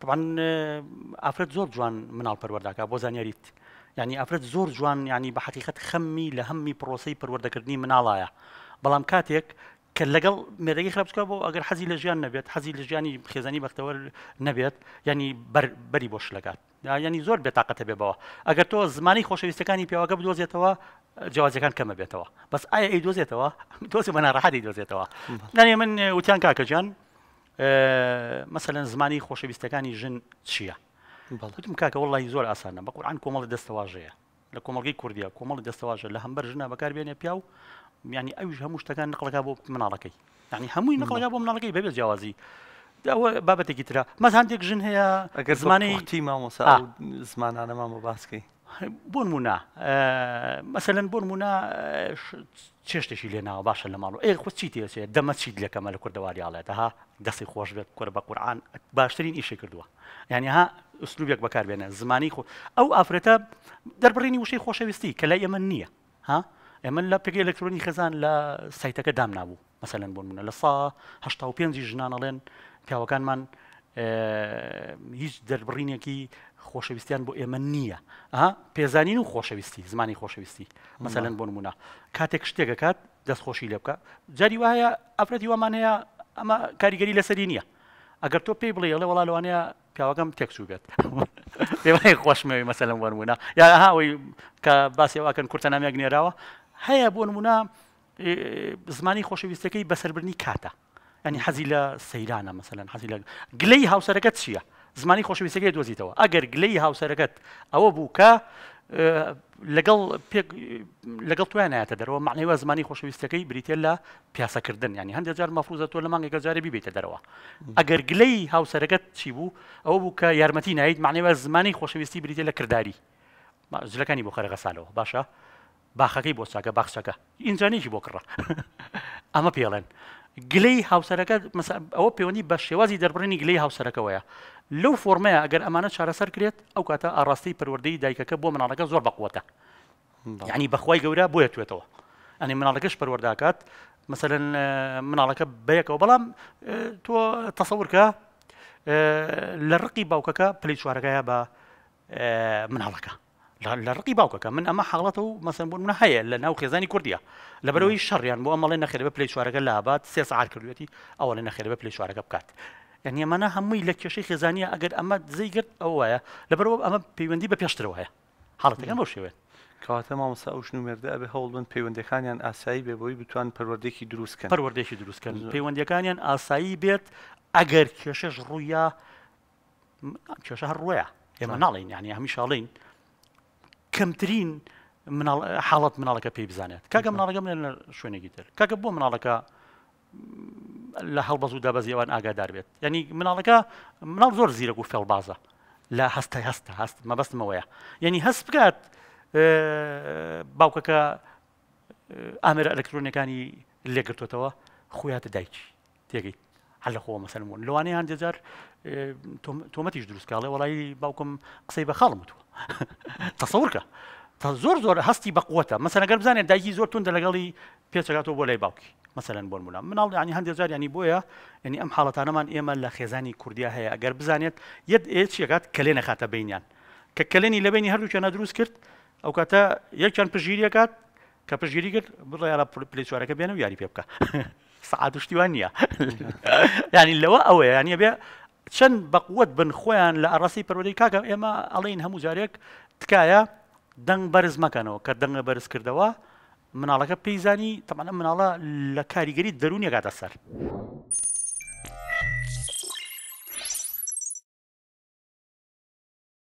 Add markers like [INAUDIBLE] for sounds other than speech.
طبعاً ئافرەت زۆر جوان مناڵ پەروەرداکە بۆ زانیاریت ینی ئافرەت زۆر جوان ینی بە حقیقت خەممی لە هەممی پرۆسی پەروەردەکردنی مناڵایە بەڵام کاتێک کە لەگەڵ مێرەی خراپچکە بۆ ئەگەر حەزی لە ژیان نەبێت حەزی لە ژیانی خێزانی بەختەوە نەبێت ینی بەری بۆش لەگات ینی زۆر بێتاقەتە بێبەوە ئەگەر تۆ زمانی خۆشەویستەکانی پێواگە بدۆزێتەوە جیازەکان کەمە بێتەوە بەس ئایا ئەی دۆزێتەوە دۆزی بەنا ڕحادی دۆزێتەوە دانی من وتیان کاکەجان مەسەن زمانی خۆشەویستەکانی ژن چییە بەڵتم کاکە وڵی زۆر ئاسانە بە قورآان کۆمەڵی دەستەواژەیە لە کۆمەلگەی کوردیا کۆمەڵی دەستەواژە لە هەمبەر ژنە بەکاربیێنێ پیا و میانی ئەوش هەموو شتەکان نقلەکە بۆ مناڵەکەی ینی هەمووی نقلەکە بۆ مناڵەکەی بەبێ جیاوازی ئەوە بابەتێکی تررا مەزانندێک ژن هەیە ئەگەر زمانی تیمامۆسا زمانانە مامە باسکەی بۆ نمونە مەسەن بۆ نمونە چێشتێکی لێناوە باشە لە ماڵ ئێ خۆ چی تێچێ دەمە چیت لەکەمە لە کوردەواریاڵێت ها دەستی خۆش بێت کوەر بە قورآان باشترین ئیشی کردووە یعنی ها ئوسلوبێک بەکاربێنە زمانی خۆ ئەو ئافرەتە دەربڕێنی وشەی خۆشەویستی کە لای ئێمە نییە ها ئەمە لە پێگەی ئەلکترۆنی خێزان لە سایتەکە دام نابوو مەسەن بۆ منە لە ساهشتا و پێنجی ژنانەڵێن پیاوەکانمان هیچ دەربڕینێکی خۆشەویستیان بۆ ئێمە نییە پێزانین و خۆشەویستی زمانی خۆشەویستی مەمثلەن بۆ نمونە کاتێک شتێکەکات دەستخۆشی لێ بکە جاری وایە ئەفرەتی وامانەیە ئەمە کاریگەری لەسەری نییە ئەگەر تۆ پێی بڵێ لە وڵالوانەیە پیاوەکەم تێکسو بێت [LAUGHS] پێڵی خۆشمەوەی مەسەلم وەرمونە یا هاوەی کە باسیێواکەن کورتە نامێک نێراوە هەیە بۆ نمونە زمانی خۆشەویستەکەی بەسەربرنی کاتە ینی حەزی لە سەیرانە مەمثلەن حەزی لە گلەی هاوسەرەکەت چییە؟ زمانی خۆشویستەکەی دۆزیتەوە ئەگەر گلەی هاوسەرەکەت ئەوە بوو کە لەگەڵ لەگەڵ توانایەتە دەرەوە معنیوە زمانی خۆشەویستەکەی بریتێل لە پیاسەکردن ینی هەندێک جار مەفروزە تۆ لە مانگێکە جارە ببێتە دەرەوە ئەگەر گلەی هاوسەرەکەت چی بوو ئەوە بوو کە یارمەتی نایت معنیوە زمانی خۆشەویستی بریتێ لە کردداری زلەکانی بۆ خەرەگە سالەوە باشە باخەکەی بۆ چاکە باخچەکە ئینجانێکی بۆ کڕە [LAUGHS] ئەمە پێڵێن گلەی هاوسەرەکە ئەوە پەیوەندی بە شێوازی دەربڕێنی گلەی هاوسەرەکەەوەیە لەو فۆرمەیە ئەگەر ئەمانە چارەسەر کرێت ئەو کاتە ئاڕاستی پەروەدەی دایکەکە بۆ مناڵەکە زۆر بەقوتە یعنی بەخوای گەورە بۆیەتوێتەوە ئەنی مناڵەکەش پەروەرداکات مثلەن مناڵەکە بەیەکەوە بەڵام تۆ تەسەورکە لە ڕقی باوکەکە پلی چوارەکەیە بە مناڵەکە لە ڕقی باوکەکە من ئەمە حاڵەتە و مەسن بوون منە هەیە لە ناو خێزانی کوردیە لە بەرەوەی شەڕیان بۆ ئەمەڵێ نەخێر بە پلی چوارەکە لابات سێ سعار کردوێتی ئەوە لە نەخێر بە پلی چوارەکە بکات یعنی ئەمانە هەمووی لە کێشەی خێزانیە ئەگەر ئەمە زیگرت ئەو وایە لەبەرەوە ئەمە پەیوەندی بە پێشتر وایە حڵەتەکان بۆ شێوێت کەواتە مامەسا ئەو ژنومێردە ئەبێ هەوڵ بن پەیوەندەکانیان ئاسایی بێ بۆی بتوان پەروەردێکی دروستکە پەروەردێکی دروستکە پەیوەندەکانیان ئاسایی بێت ئەگەر کێشەش ڕوویە کێشە هەر ڕوەیە ئێمە ناڵین یعنی هەمیشاڵین کەمترین حاڵەت مناڵەکە پێی بزانێت کاکە مناڵەکە من لە شوێنێکی تر کاکە بۆ مناڵەکە لە هەڵبەز و دابەزیەوەن ئاگادار بێت ینی مناڵەکە مناڵ زۆر زیرەک و فێڵبازە لە هەستە هەستە هەست مەبەستمەوەیە یعنی هەست بکات باوکەکە ئامرە ئەلکترۆنەکانی لێگرتوتەوە خۆیاتە دایکی تێگەیت هەل لە خۆوە مەسلمون لەوانەیە هەندێجار تۆمەتیش دروستکاڵێ وڵی باوکم قسەی بە خاڵم وتوە [LAUGHS] تەسەورکە زۆر زۆر هەستی بەقوتە مەسەنەگەر بزانێت دایکی زۆر تون لەگەڵی پێچەکاتەوە بۆ لای باوکی مەسەرەن بۆ مولام مناڵ ینی هەندێک زار ینی بۆیە ینی ئەم حاڵەتانەمان ئێمە لە خێزانی کوردیا هەیە ئەگەر بزانێت یەت ئێچیەکات کلێ نەخاتە بینیان کە کلێنی لە بینی هەردوو چێنە دروست کرد ئەو کاتە یەکچەند پژگیریەکات کە پژگیری کرد بڕیاە پلێچوارەکە بێنە و یاری پێ بکە [LAUGHS] سعات شتیوان نییە [LAUGHS] ینی لەوە ئەوەیە ینی بێ چەند بەقوت بن خۆیان لە ئەڕاستی پەرۆدەی کاکە ئێمە ئەڵین هەموو جارێک تکایە دەنگ بەرز مەکەنەوە کە دەنگە بەرز کردەوە مناڵەکە پێیزانی تەمانە مناڵە لە کاریگەری دەرونیەکاتە سەر.